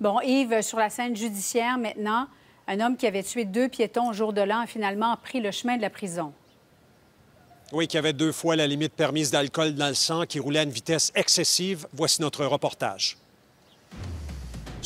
Bon, Yves, euh, sur la scène judiciaire maintenant, un homme qui avait tué deux piétons au jour de l'an a finalement pris le chemin de la prison. Oui, qui avait deux fois la limite permise d'alcool dans le sang, qui roulait à une vitesse excessive. Voici notre reportage.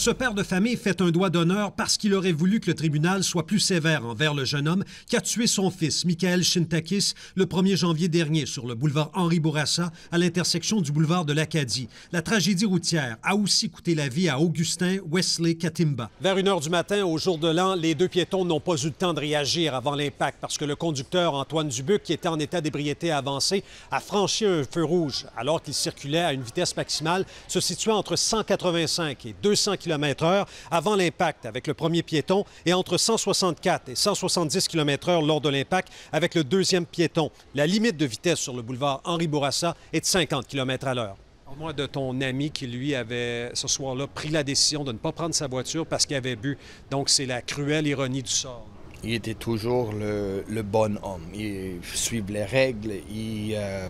Ce père de famille fait un doigt d'honneur parce qu'il aurait voulu que le tribunal soit plus sévère envers le jeune homme qui a tué son fils, Michael Shintakis, le 1er janvier dernier sur le boulevard Henri Bourassa à l'intersection du boulevard de l'Acadie. La tragédie routière a aussi coûté la vie à Augustin Wesley Katimba. Vers 1 h du matin, au jour de l'an, les deux piétons n'ont pas eu le temps de réagir avant l'impact parce que le conducteur Antoine Dubuc, qui était en état d'ébriété avancé, a franchi un feu rouge alors qu'il circulait à une vitesse maximale se situant entre 185 et 200 km km/h avant l'impact avec le premier piéton et entre 164 et 170 km/h lors de l'impact avec le deuxième piéton. La limite de vitesse sur le boulevard Henri Bourassa est de 50 km à l'heure. Moi, de ton ami qui, lui, avait ce soir-là pris la décision de ne pas prendre sa voiture parce qu'il avait bu. Donc, c'est la cruelle ironie du sort. Il était toujours le, le bon homme. Il suivait les règles. Il. Euh,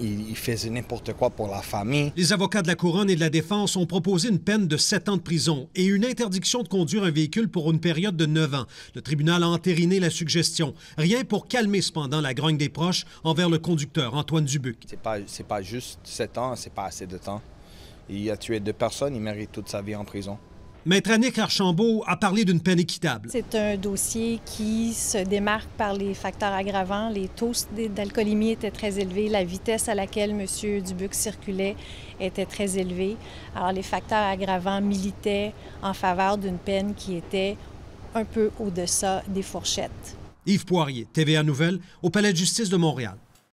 il, faisait n'importe quoi pour la famille. Les avocats de la Couronne et de la Défense ont proposé une peine de 7 ans de prison et une interdiction de conduire un véhicule pour une période de 9 ans. Le tribunal a entériné la suggestion. Rien pour calmer cependant la grogne des proches envers le conducteur, Antoine Dubuc. C'est pas, pas juste 7 ans, c'est pas assez de temps. Il a tué deux personnes, il mérite toute sa vie en prison. Maître Annick Archambault a parlé d'une peine équitable. C'est un dossier qui se démarque par les facteurs aggravants. Les taux d'alcoolémie étaient très élevés, la vitesse à laquelle M. Dubuc circulait était très élevée. Alors les facteurs aggravants militaient en faveur d'une peine qui était un peu au-deçà des fourchettes. Yves Poirier, TVA Nouvelle, au Palais de justice de Montréal.